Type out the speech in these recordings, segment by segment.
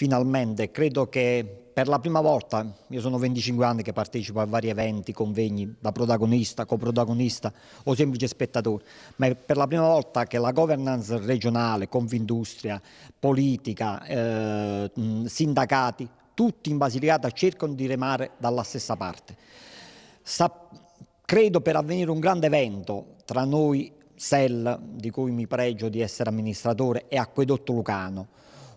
finalmente. Credo che per la prima volta, io sono 25 anni che partecipo a vari eventi, convegni, da protagonista, coprotagonista o semplice spettatore, ma è per la prima volta che la governance regionale, Confindustria, politica, eh, sindacati, tutti in Basilicata cercano di remare dalla stessa parte. Sa credo per avvenire un grande evento tra noi, SEL, di cui mi pregio di essere amministratore, e Acquedotto Lucano,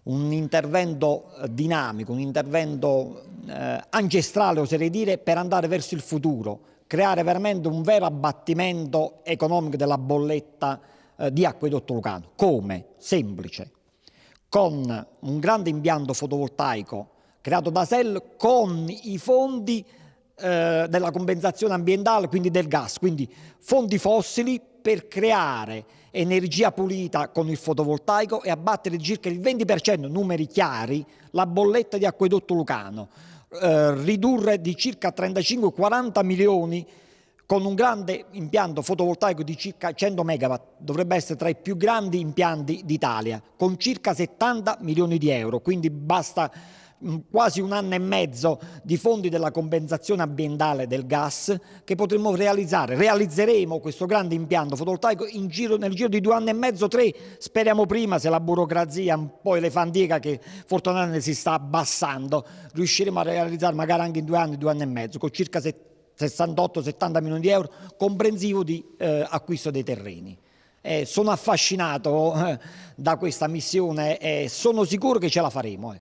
un intervento eh, dinamico, un intervento eh, ancestrale oserei dire, per andare verso il futuro, creare veramente un vero abbattimento economico della bolletta eh, di acquedotto lucano. Come? Semplice, con un grande impianto fotovoltaico creato da SEL con i fondi eh, della compensazione ambientale, quindi del gas, quindi fondi fossili per creare energia pulita con il fotovoltaico e abbattere circa il 20%, numeri chiari, la bolletta di acquedotto lucano, eh, ridurre di circa 35-40 milioni con un grande impianto fotovoltaico di circa 100 MW, dovrebbe essere tra i più grandi impianti d'Italia, con circa 70 milioni di euro, quindi basta quasi un anno e mezzo di fondi della compensazione ambientale del gas che potremo realizzare. Realizzeremo questo grande impianto fotovoltaico giro, nel giro di due anni e mezzo, tre, speriamo prima, se la burocrazia un po' elefantica che fortunatamente si sta abbassando, riusciremo a realizzare magari anche in due anni, due anni e mezzo, con circa 68-70 milioni di euro, comprensivo di eh, acquisto dei terreni. Eh, sono affascinato eh, da questa missione e sono sicuro che ce la faremo. Eh.